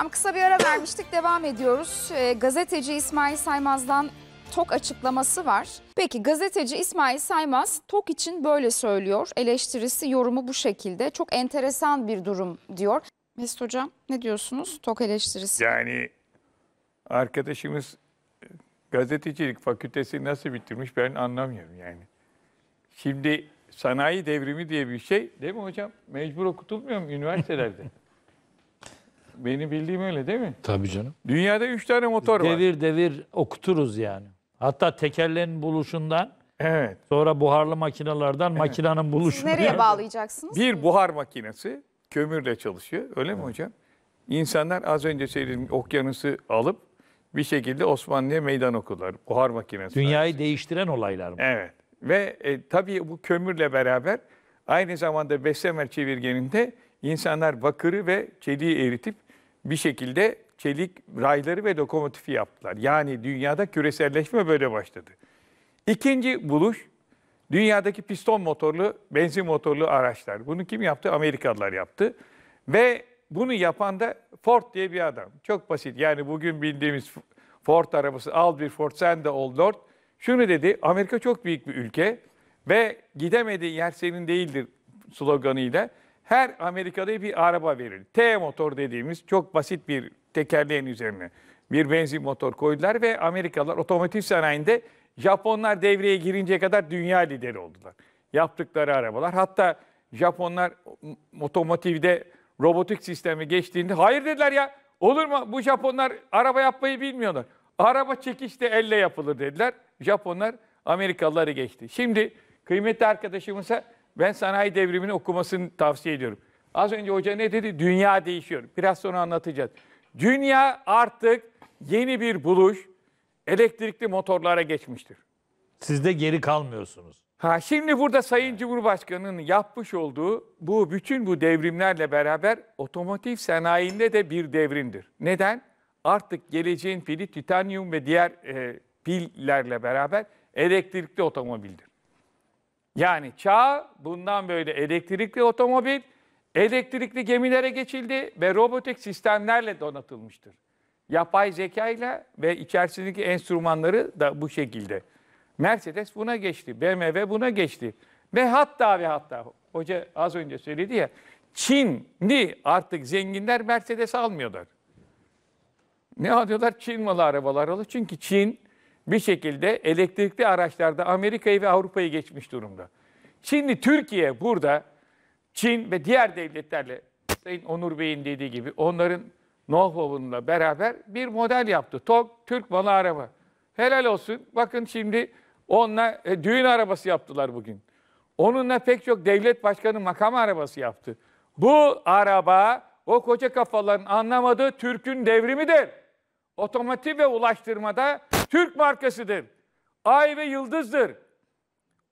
Hocam kısa bir ara vermiştik devam ediyoruz. E, gazeteci İsmail Saymaz'dan TOK açıklaması var. Peki gazeteci İsmail Saymaz TOK için böyle söylüyor. Eleştirisi yorumu bu şekilde. Çok enteresan bir durum diyor. Mesut Hocam ne diyorsunuz TOK eleştirisi? Yani arkadaşımız e, gazetecilik fakültesi nasıl bitirmiş ben anlamıyorum yani. Şimdi sanayi devrimi diye bir şey değil mi hocam? Mecbur okutulmuyor mu üniversitelerde? Beni bildiğim öyle değil mi? Tabii canım. Dünyada üç tane motor var. Devir devir okuturuz yani. Hatta tekerlerin buluşundan Evet. sonra buharlı makinelerden makinenin Siz buluşu. nereye bağlayacaksınız? Bir buhar makinesi kömürle çalışıyor. Öyle mi hocam? İnsanlar az önce söylediğim okyanusu alıp bir şekilde Osmanlı'ya meydan okudular. Buhar makinesi. Dünyayı değiştiren olaylar mı? Evet. Ve e, tabii bu kömürle beraber aynı zamanda Bessemer çevirgeninde insanlar bakırı ve çeliği eritip bir şekilde çelik rayları ve lokomotifi yaptılar. Yani dünyada küreselleşme böyle başladı. İkinci buluş dünyadaki piston motorlu, benzin motorlu araçlar. Bunu kim yaptı? Amerikalılar yaptı. Ve bunu yapan da Ford diye bir adam. Çok basit. Yani bugün bildiğimiz Ford arabası al bir Ford sen de ol Lord. Şunu dedi Amerika çok büyük bir ülke ve gidemediği yer senin değildir sloganıyla her Amerika'da bir araba verildi. T motor dediğimiz çok basit bir tekerleğin üzerine bir benzin motor koydular ve Amerikalılar otomotiv sanayinde Japonlar devreye girince kadar dünya lideri oldular. Yaptıkları arabalar. Hatta Japonlar otomotivde robotik sistemi geçtiğinde hayır dediler ya olur mu bu Japonlar araba yapmayı bilmiyorlar. Araba çekiş de elle yapılır dediler. Japonlar Amerikalıları geçti. Şimdi kıymetli arkadaşımıza ben sanayi devrimini okumasını tavsiye ediyorum. Az önce hoca ne dedi? Dünya değişiyor. Biraz sonra anlatacağız. Dünya artık yeni bir buluş elektrikli motorlara geçmiştir. Siz de geri kalmıyorsunuz. Ha şimdi burada Sayın Cumhurbaşkanı'nın yapmış olduğu bu bütün bu devrimlerle beraber otomotiv sanayinde de bir devrimdir. Neden? Artık geleceğin pili titanyum ve diğer e, pillerle beraber elektrikli otomobildir. Yani çağ bundan böyle elektrikli otomobil, elektrikli gemilere geçildi ve robotik sistemlerle donatılmıştır. Yapay zeka ile ve içerisindeki enstrümanları da bu şekilde. Mercedes buna geçti, BMW buna geçti. Ve hatta ve hatta, hoca az önce söyledi ya, Çinli artık zenginler Mercedes almıyorlar. Ne alıyorlar? Çin malı arabalar alıyor. Çünkü Çin bir şekilde elektrikli araçlarda Amerika'yı ve Avrupa'yı geçmiş durumda. Şimdi Türkiye burada Çin ve diğer devletlerle Sayın Onur Bey'in dediği gibi onların know beraber bir model yaptı. Tok Türk malı araba. Helal olsun. Bakın şimdi onunla e, düğün arabası yaptılar bugün. Onunla pek çok devlet başkanı makam arabası yaptı. Bu araba o koca kafaların anlamadığı Türk'ün devrimidir. Otomotiv ve ulaştırmada Türk markasıdır. Ay ve yıldızdır.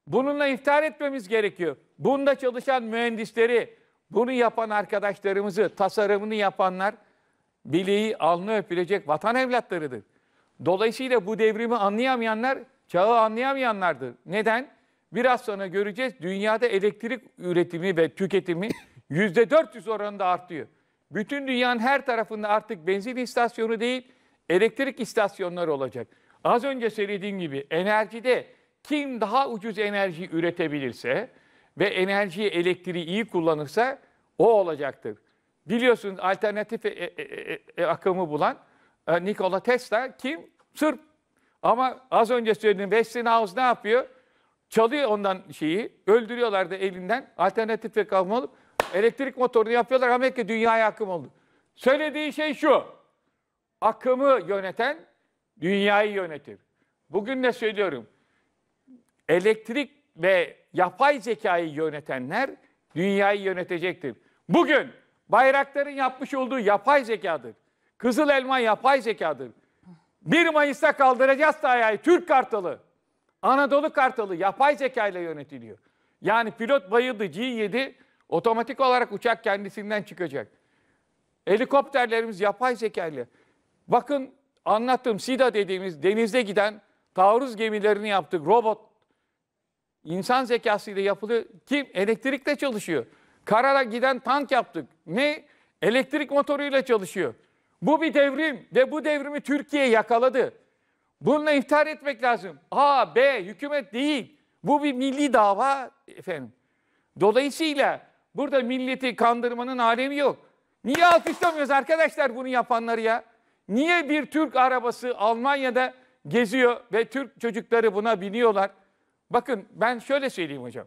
Bununla iftihar etmemiz gerekiyor. Bunda çalışan mühendisleri, bunu yapan arkadaşlarımızı, tasarımını yapanlar bileği alnı öpülecek vatan evlatlarıdır. Dolayısıyla bu devrimi anlayamayanlar çağı anlayamayanlardır. Neden? Biraz sonra göreceğiz dünyada elektrik üretimi ve tüketimi %400 oranında artıyor. Bütün dünyanın her tarafında artık benzin istasyonu değil elektrik istasyonları olacak. Az önce söylediğim gibi enerjide kim daha ucuz enerji üretebilirse ve enerjiyi elektriği iyi kullanırsa o olacaktır. Biliyorsunuz alternatif e e, e, e, e, akımı bulan e, Nikola Tesla kim? Sırp. Ama az önce söylediğim Westinghouse ne yapıyor? Çalıyor ondan şeyi, öldürüyorlar da elinden. Alternatif akım olup elektrik motorunu yapıyorlar. Amerika dünyaya akım oldu. Söylediği şey şu. Akımı yöneten Dünyayı yönetir. Bugün de söylüyorum. Elektrik ve yapay zekayı yönetenler dünyayı yönetecektir. Bugün bayrakların yapmış olduğu yapay zekadır. Kızıl elma yapay zekadır. 1 Mayıs'ta kaldıracağız sahayı Türk Kartalı. Anadolu Kartalı yapay zekayla yönetiliyor. Yani pilot bayıldı G7 otomatik olarak uçak kendisinden çıkacak. Helikopterlerimiz yapay zekayla. Bakın anlattığım SIDA dediğimiz denizde giden taarruz gemilerini yaptık. Robot insan zekasıyla yapılıyor. Kim? Elektrikle çalışıyor. Karara giden tank yaptık. Ne? Elektrik motoruyla çalışıyor. Bu bir devrim ve bu devrimi Türkiye yakaladı. Bununla iftihar etmek lazım. A, B, hükümet değil. Bu bir milli dava efendim. Dolayısıyla burada milleti kandırmanın alemi yok. Niye alkışlamıyoruz arkadaşlar bunu yapanları ya? Niye bir Türk arabası Almanya'da geziyor ve Türk çocukları buna biniyorlar? Bakın ben şöyle söyleyeyim hocam.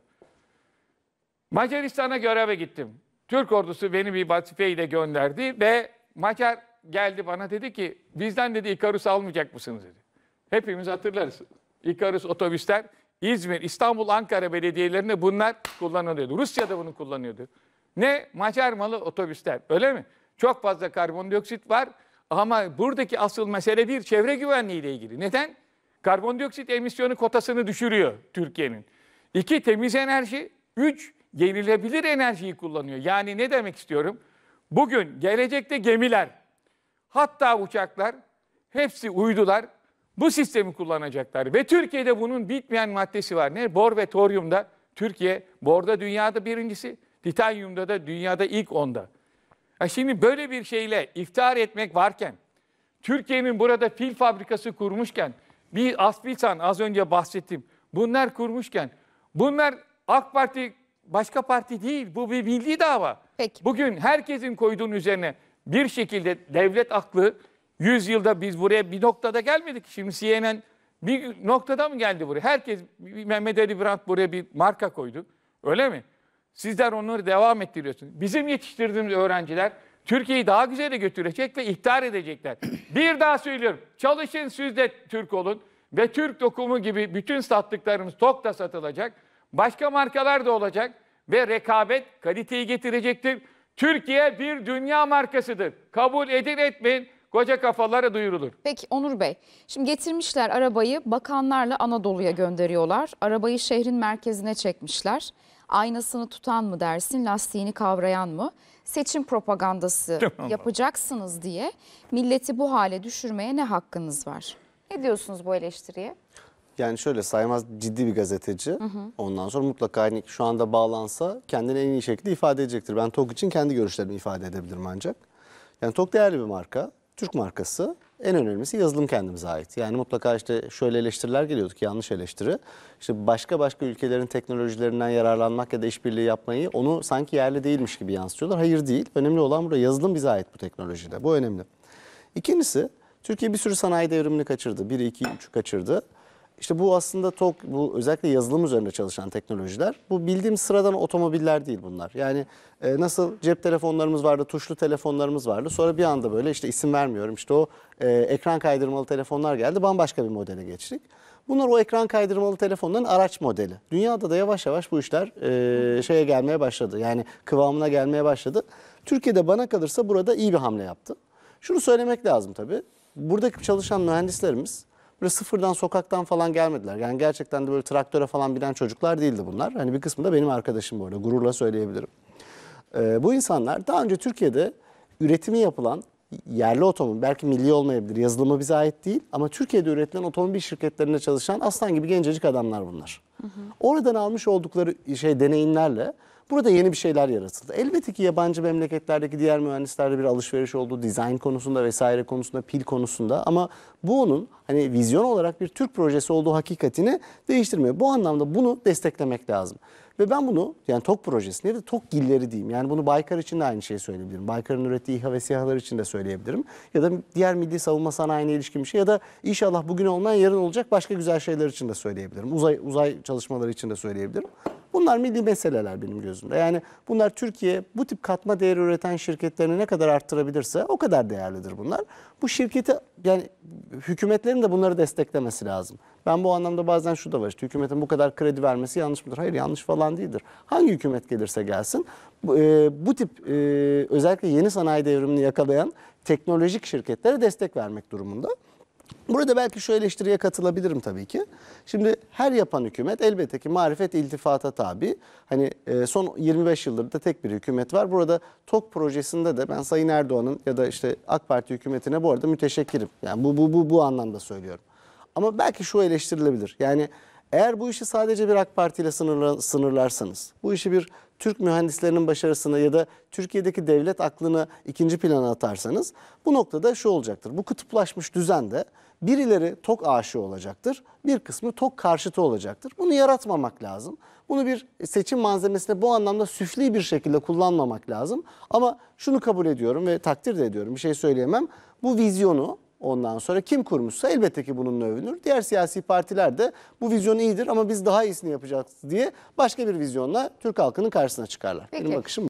Macaristan'a göreve gittim. Türk ordusu beni bir vazifeyle gönderdi ve Macar geldi bana dedi ki bizden dedi İkarus almayacak mısınız dedi. Hepimiz hatırlarız. İkarus otobüsler İzmir, İstanbul, Ankara belediyelerinde bunlar kullanılıyordu. Rusya da bunu kullanıyordu. Ne? Macar malı otobüsler. Öyle mi? Çok fazla karbondioksit var ama buradaki asıl mesele bir çevre güvenliği ile ilgili. Neden? Karbondioksit emisyonu kotasını düşürüyor Türkiye'nin. İki temiz enerji, üç yenilebilir enerjiyi kullanıyor. Yani ne demek istiyorum? Bugün gelecekte gemiler, hatta uçaklar, hepsi uydular bu sistemi kullanacaklar. Ve Türkiye'de bunun bitmeyen maddesi var. Ne? Bor ve toryumda Türkiye, borda dünyada birincisi, titanyumda da dünyada ilk onda. Ha şimdi böyle bir şeyle iftihar etmek varken, Türkiye'nin burada fil fabrikası kurmuşken, bir Aspilsan az önce bahsettim, bunlar kurmuşken, bunlar AK Parti başka parti değil, bu bir milli dava. Peki. Bugün herkesin koyduğun üzerine bir şekilde devlet aklı, 100 yılda biz buraya bir noktada gelmedik. Şimdi CNN bir noktada mı geldi buraya? Herkes Mehmet Ali Brandt buraya bir marka koydu. Öyle mi? Sizler onları devam ettiriyorsunuz. Bizim yetiştirdiğimiz öğrenciler Türkiye'yi daha güzele götürecek ve iktidar edecekler. Bir daha söylüyorum. Çalışın siz de Türk olun ve Türk dokumu gibi bütün sattıklarımız tok da satılacak. Başka markalar da olacak ve rekabet kaliteyi getirecektir. Türkiye bir dünya markasıdır. Kabul edin etmeyin koca kafalara duyurulur. Peki Onur Bey, şimdi getirmişler arabayı bakanlarla Anadolu'ya gönderiyorlar. Arabayı şehrin merkezine çekmişler aynasını tutan mı dersin, lastiğini kavrayan mı? Seçim propagandası yapacaksınız diye milleti bu hale düşürmeye ne hakkınız var? Ne diyorsunuz bu eleştiriye? Yani şöyle saymaz ciddi bir gazeteci. Hı hı. Ondan sonra mutlaka hani şu anda bağlansa kendini en iyi şekilde ifade edecektir. Ben TOK için kendi görüşlerimi ifade edebilirim ancak. Yani TOK değerli bir marka. Türk markası. En önemlisi yazılım kendimize ait. Yani mutlaka işte şöyle eleştiriler geliyorduk yanlış eleştiri. İşte başka başka ülkelerin teknolojilerinden yararlanmak ya da işbirliği yapmayı onu sanki yerli değilmiş gibi yansıtıyorlar. Hayır değil. Önemli olan burada yazılım bize ait bu teknolojide. Bu önemli. İkincisi Türkiye bir sürü sanayi devrimini kaçırdı. 1, 2, 3'ü kaçırdı. İşte bu aslında TOG, bu özellikle yazılım üzerine çalışan teknolojiler. Bu bildiğim sıradan otomobiller değil bunlar. Yani e, nasıl cep telefonlarımız vardı, tuşlu telefonlarımız vardı. Sonra bir anda böyle işte isim vermiyorum işte o e, ekran kaydırmalı telefonlar geldi. Bambaşka bir modele geçtik. Bunlar o ekran kaydırmalı telefonların araç modeli. Dünyada da yavaş yavaş bu işler e, şeye gelmeye başladı. Yani kıvamına gelmeye başladı. Türkiye'de bana kalırsa burada iyi bir hamle yaptı. Şunu söylemek lazım tabii. Buradaki çalışan mühendislerimiz böyle sıfırdan sokaktan falan gelmediler. Yani gerçekten de böyle traktöre falan binen çocuklar değildi bunlar. Hani bir kısmı da benim arkadaşım böyle gururla söyleyebilirim. Ee, bu insanlar daha önce Türkiye'de üretimi yapılan yerli otomobil belki milli olmayabilir yazılımı bize ait değil ama Türkiye'de üretilen otomobil şirketlerinde çalışan aslan gibi gencecik adamlar bunlar. Hı hı. Oradan almış oldukları şey deneyimlerle Burada yeni bir şeyler yaratıldı. Elbette ki yabancı memleketlerdeki diğer mühendislerde bir alışveriş oldu. Dizayn konusunda vesaire konusunda, pil konusunda ama bu onun hani vizyon olarak bir Türk projesi olduğu hakikatini değiştirmiyor. Bu anlamda bunu desteklemek lazım. Ve ben bunu yani TOK projesi ya da TOK gilleri diyeyim. Yani bunu Baykar için de aynı şeyi söyleyebilirim. Baykar'ın ürettiği İHA ve SİHA'lar için de söyleyebilirim. Ya da diğer milli savunma sanayine ilişkin bir şey ya da inşallah bugün olmayan yarın olacak başka güzel şeyler için de söyleyebilirim. Uzay, uzay çalışmaları için de söyleyebilirim. Bunlar milli meseleler benim gözümde. Yani bunlar Türkiye bu tip katma değeri üreten şirketlerini ne kadar arttırabilirse o kadar değerlidir bunlar. Bu şirketi yani hükümetlerin de bunları desteklemesi lazım. Ben bu anlamda bazen şu da var işte hükümetin bu kadar kredi vermesi yanlış mıdır? Hayır yanlış falan değildir. Hangi hükümet gelirse gelsin bu, e, bu tip e, özellikle yeni sanayi devrimini yakalayan teknolojik şirketlere destek vermek durumunda. Burada belki şu eleştiriye katılabilirim tabii ki. Şimdi her yapan hükümet elbette ki marifet iltifata tabi. Hani e, son 25 yıldır da tek bir hükümet var. Burada TOK projesinde de ben Sayın Erdoğan'ın ya da işte AK Parti hükümetine bu arada müteşekkirim. Yani bu bu bu bu anlamda söylüyorum. Ama belki şu eleştirilebilir. Yani eğer bu işi sadece bir AK Parti ile sınırlarsanız, bu işi bir Türk mühendislerinin başarısına ya da Türkiye'deki devlet aklını ikinci plana atarsanız bu noktada şu olacaktır. Bu kutuplaşmış düzende birileri tok aşığı olacaktır, bir kısmı tok karşıtı olacaktır. Bunu yaratmamak lazım. Bunu bir seçim malzemesine bu anlamda süfli bir şekilde kullanmamak lazım. Ama şunu kabul ediyorum ve takdir de ediyorum bir şey söyleyemem. Bu vizyonu Ondan sonra kim kurmuşsa elbette ki bununla övünür. Diğer siyasi partiler de bu vizyon iyidir ama biz daha iyisini yapacağız diye başka bir vizyonla Türk halkının karşısına çıkarlar. Peki. Benim bakışım